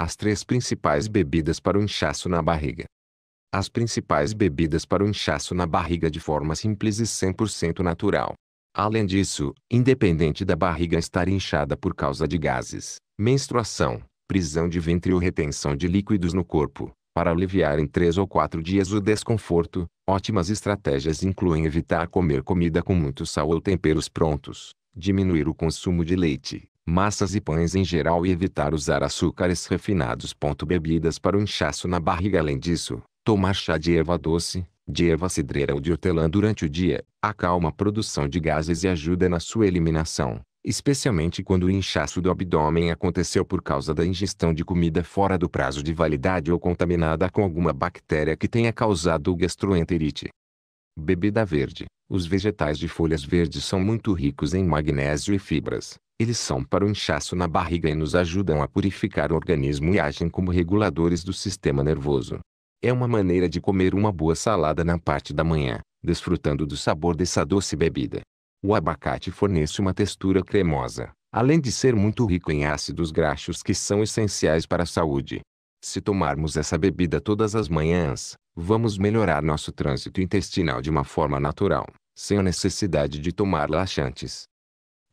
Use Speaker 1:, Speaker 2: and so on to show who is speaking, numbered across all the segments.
Speaker 1: As três principais bebidas para o inchaço na barriga. As principais bebidas para o inchaço na barriga de forma simples e 100% natural. Além disso, independente da barriga estar inchada por causa de gases, menstruação, prisão de ventre ou retenção de líquidos no corpo, para aliviar em três ou quatro dias o desconforto, ótimas estratégias incluem evitar comer comida com muito sal ou temperos prontos, diminuir o consumo de leite, massas e pães em geral e evitar usar açúcares refinados. Bebidas para o inchaço na barriga. Além disso, tomar chá de erva doce, de erva cidreira ou de hortelã durante o dia, acalma a produção de gases e ajuda na sua eliminação, especialmente quando o inchaço do abdômen aconteceu por causa da ingestão de comida fora do prazo de validade ou contaminada com alguma bactéria que tenha causado gastroenterite. Bebida verde. Os vegetais de folhas verdes são muito ricos em magnésio e fibras, eles são para o inchaço na barriga e nos ajudam a purificar o organismo e agem como reguladores do sistema nervoso. É uma maneira de comer uma boa salada na parte da manhã, desfrutando do sabor dessa doce bebida. O abacate fornece uma textura cremosa, além de ser muito rico em ácidos graxos que são essenciais para a saúde. Se tomarmos essa bebida todas as manhãs, vamos melhorar nosso trânsito intestinal de uma forma natural, sem a necessidade de tomar laxantes.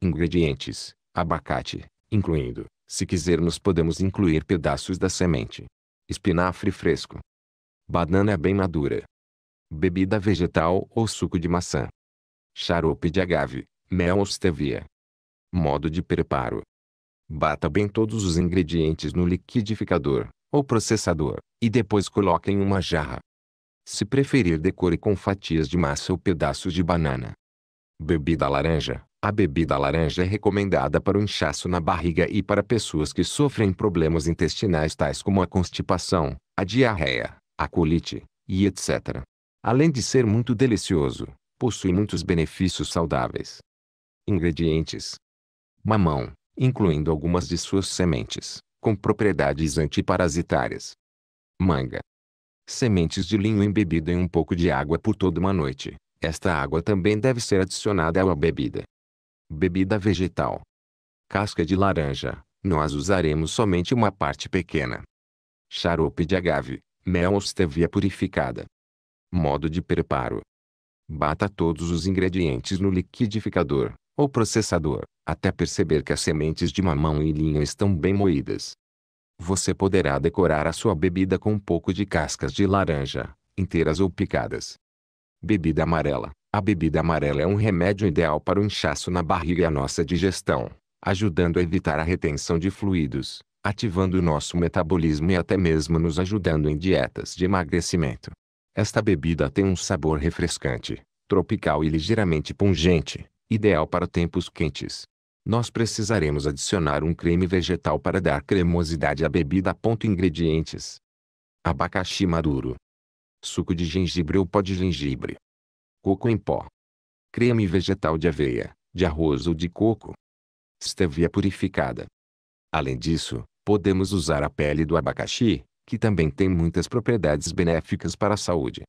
Speaker 1: Ingredientes: abacate, incluindo, se quisermos podemos incluir pedaços da semente. Espinafre fresco. Banana bem madura. Bebida vegetal ou suco de maçã. Xarope de agave, mel ou stevia. Modo de preparo: Bata bem todos os ingredientes no liquidificador ou processador e depois coloque em uma jarra. Se preferir, decore com fatias de massa ou pedaços de banana. Bebida laranja. A bebida laranja é recomendada para o inchaço na barriga e para pessoas que sofrem problemas intestinais tais como a constipação, a diarreia, a colite, e etc. Além de ser muito delicioso, possui muitos benefícios saudáveis. Ingredientes: Mamão, incluindo algumas de suas sementes, com propriedades antiparasitárias. Manga. Sementes de linho embebida em um pouco de água por toda uma noite, esta água também deve ser adicionada à bebida. Bebida vegetal. Casca de laranja. Nós usaremos somente uma parte pequena. Xarope de agave, mel ou stevia purificada. Modo de preparo. Bata todos os ingredientes no liquidificador, ou processador, até perceber que as sementes de mamão e linho estão bem moídas. Você poderá decorar a sua bebida com um pouco de cascas de laranja, inteiras ou picadas. Bebida amarela. A bebida amarela é um remédio ideal para o inchaço na barriga e a nossa digestão, ajudando a evitar a retenção de fluidos, ativando o nosso metabolismo e até mesmo nos ajudando em dietas de emagrecimento. Esta bebida tem um sabor refrescante, tropical e ligeiramente pungente, ideal para tempos quentes. Nós precisaremos adicionar um creme vegetal para dar cremosidade à bebida. Ingredientes: Abacaxi maduro, suco de gengibre ou pó de gengibre. Coco em pó. Creme vegetal de aveia, de arroz ou de coco. Stevia purificada. Além disso, podemos usar a pele do abacaxi, que também tem muitas propriedades benéficas para a saúde.